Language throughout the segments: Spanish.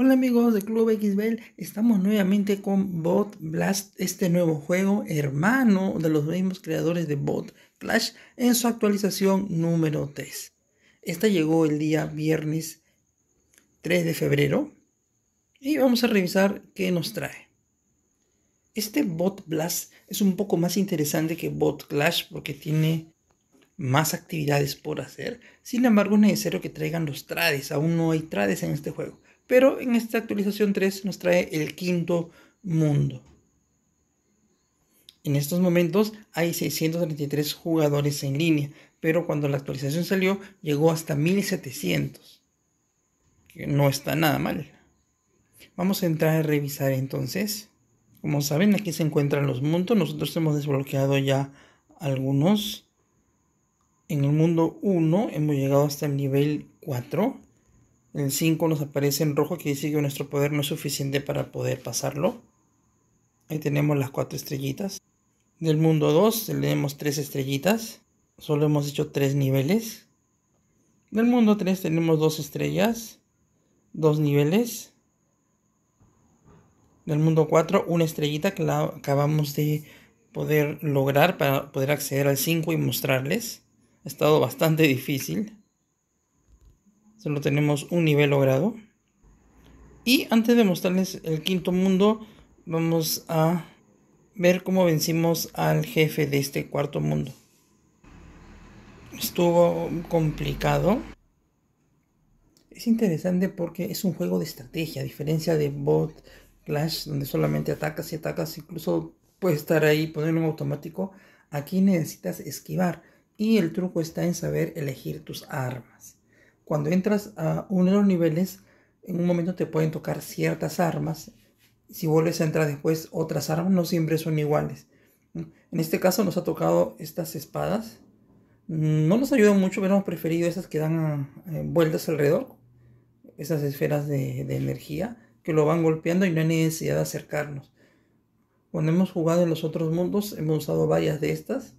Hola amigos de Club Xbel, estamos nuevamente con Bot Blast, este nuevo juego hermano de los mismos creadores de Bot Clash en su actualización número 3. Esta llegó el día viernes 3 de febrero y vamos a revisar qué nos trae. Este Bot Blast es un poco más interesante que Bot Clash porque tiene más actividades por hacer. Sin embargo, es necesario que traigan los trades. Aún no hay trades en este juego. Pero en esta actualización 3 nos trae el quinto mundo. En estos momentos hay 633 jugadores en línea, pero cuando la actualización salió llegó hasta 1700. Que no está nada mal. Vamos a entrar a revisar entonces. Como saben, aquí se encuentran los mundos. Nosotros hemos desbloqueado ya algunos. En el mundo 1 hemos llegado hasta el nivel 4. El 5 nos aparece en rojo que dice que nuestro poder no es suficiente para poder pasarlo. Ahí tenemos las 4 estrellitas. Del mundo 2 tenemos 3 estrellitas. Solo hemos hecho 3 niveles. Del mundo 3 tenemos 2 estrellas, 2 niveles. Del mundo 4 una estrellita que acabamos de poder lograr para poder acceder al 5 y mostrarles. Ha estado bastante difícil solo tenemos un nivel logrado. Y antes de mostrarles el quinto mundo, vamos a ver cómo vencimos al jefe de este cuarto mundo. Estuvo complicado. Es interesante porque es un juego de estrategia, a diferencia de Bot Clash, donde solamente atacas y atacas, incluso puedes estar ahí, poniendo un automático. Aquí necesitas esquivar y el truco está en saber elegir tus armas cuando entras a uno de los niveles, en un momento te pueden tocar ciertas armas. Si vuelves a entrar después, otras armas no siempre son iguales. En este caso nos ha tocado estas espadas. No nos ayudan mucho, pero preferido esas que dan eh, vueltas alrededor. Esas esferas de, de energía que lo van golpeando y no hay necesidad de acercarnos. Cuando hemos jugado en los otros mundos, hemos usado varias de estas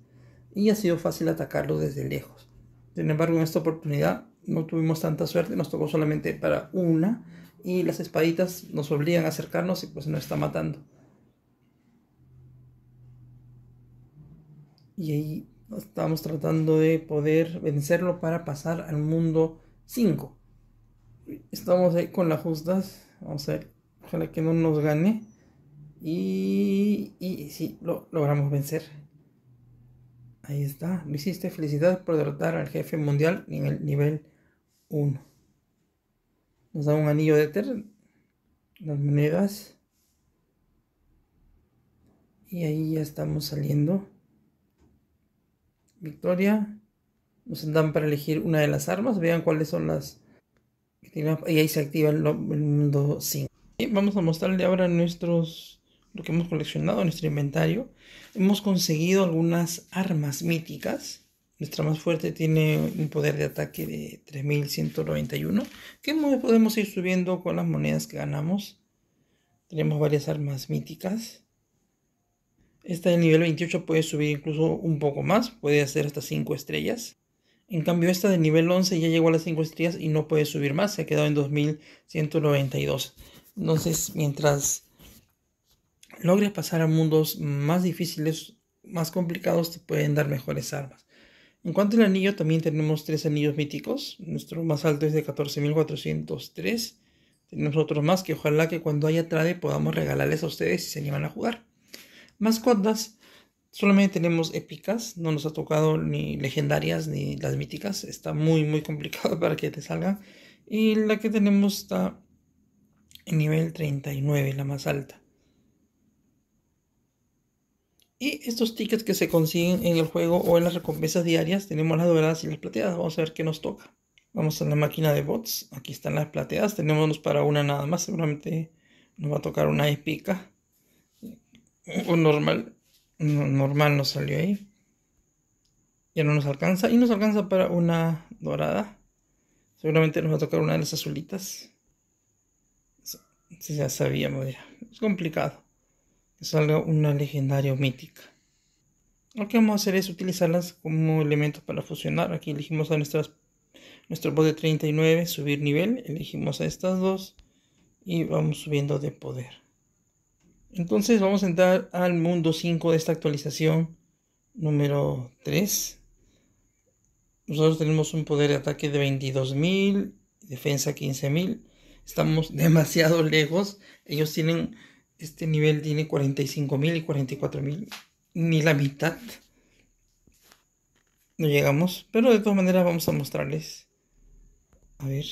y ha sido fácil atacarlo desde lejos. Sin embargo, en esta oportunidad no tuvimos tanta suerte, nos tocó solamente para una y las espaditas nos obligan a acercarnos y pues nos está matando. Y ahí estamos tratando de poder vencerlo para pasar al mundo 5. Estamos ahí con las justas, vamos a ver, ojalá que no nos gane. Y, y sí, lo logramos vencer. Ahí está, lo hiciste. felicidad por derrotar al jefe mundial en el nivel 1. Nos da un anillo de éter, las monedas. Y ahí ya estamos saliendo. Victoria. Nos dan para elegir una de las armas. Vean cuáles son las Y ahí se activa el, mundo 5. vamos a mostrarle ahora nuestros lo que hemos coleccionado, nuestro inventario. Hemos conseguido algunas armas míticas. Nuestra más fuerte tiene un poder de ataque de 3191, que podemos ir subiendo con las monedas que ganamos. Tenemos varias armas míticas. Esta de nivel 28 puede subir incluso un poco más, puede hacer hasta 5 estrellas. En cambio, esta de nivel 11 ya llegó a las 5 estrellas y no puede subir más, se ha quedado en 2192. Entonces, mientras logres pasar a mundos más difíciles, más complicados, te pueden dar mejores armas. En cuanto al anillo, también tenemos tres anillos míticos. Nuestro más alto es de 14.403. Tenemos otros más que ojalá que cuando haya trade podamos regalarles a ustedes si se animan a jugar. Más Mascotas, solamente tenemos épicas, no nos ha tocado ni legendarias ni las míticas. Está muy, muy complicado para que te salgan. Y la que tenemos está en nivel 39, la más alta. estos tickets que se consiguen en el juego o en las recompensas diarias, tenemos las doradas y las plateadas. Vamos a ver qué nos toca. Vamos a la máquina de bots. Aquí están las plateadas. Tenemos para una nada más. Seguramente nos va a tocar una épica. O normal. Normal nos salió ahí. Ya no nos alcanza. Y nos alcanza para una dorada. Seguramente nos va a tocar una de las azulitas. Si ya sabíamos ya. Es complicado salga una legendaria o mítica. Lo que vamos a hacer es utilizarlas como elementos para fusionar. Aquí elegimos a nuestras, nuestro bot de 39, subir nivel, elegimos a estas dos y vamos subiendo de poder. Entonces vamos a entrar al mundo 5 de esta actualización número 3. Nosotros tenemos un poder de ataque de 22.000, defensa 15.000. Estamos demasiado lejos. Ellos tienen este nivel tiene 45.000 y 44.000. Ni la mitad. No llegamos. Pero de todas maneras vamos a mostrarles. A ver.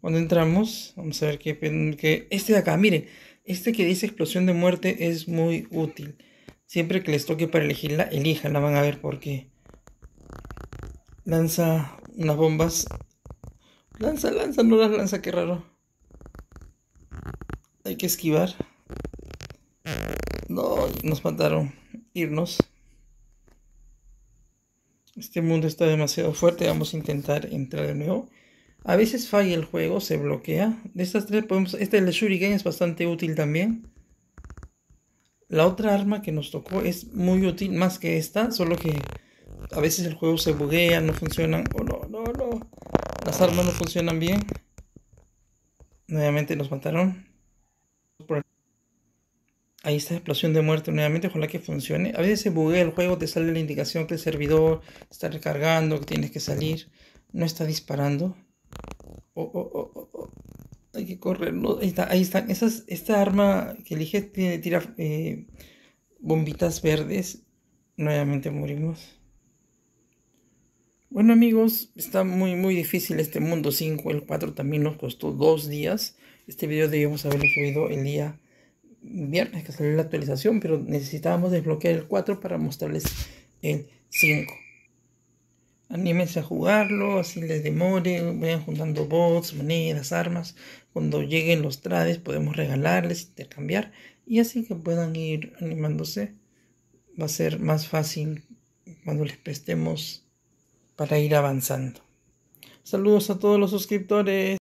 Cuando entramos, vamos a ver qué... este de acá, miren. Este que dice explosión de muerte es muy útil. Siempre que les toque para elegirla, la Van a ver porque Lanza unas bombas. Lanza, lanza, no las lanza, qué raro. Hay que esquivar nos mataron, irnos. Este mundo está demasiado fuerte, vamos a intentar entrar de nuevo. A veces falla el juego, se bloquea. De estas tres podemos... Este la Shuriken es bastante útil también. La otra arma que nos tocó es muy útil, más que esta, solo que a veces el juego se buguea, no funcionan. Oh no, no, no. Las armas no funcionan bien. Nuevamente nos mataron. Ahí está explosión de muerte nuevamente, ojalá que funcione. A veces se buguea el juego, te sale la indicación que el servidor está recargando, que tienes que salir. No está disparando. Oh, oh, oh, Hay que correr. ahí está, ahí Esas, esta arma que elige tiene, tira eh, bombitas verdes. Nuevamente morimos. Bueno amigos, está muy muy difícil este mundo 5. El 4 también nos costó dos días. Este video debíamos haberlo subido el día viernes que salió la actualización, pero necesitábamos desbloquear el 4 para mostrarles el 5. Anímense a jugarlo, así les demore, vayan juntando bots, monedas, armas. Cuando lleguen los trades podemos regalarles, intercambiar y así que puedan ir animándose. Va a ser más fácil cuando les prestemos para ir avanzando. Saludos a todos los suscriptores.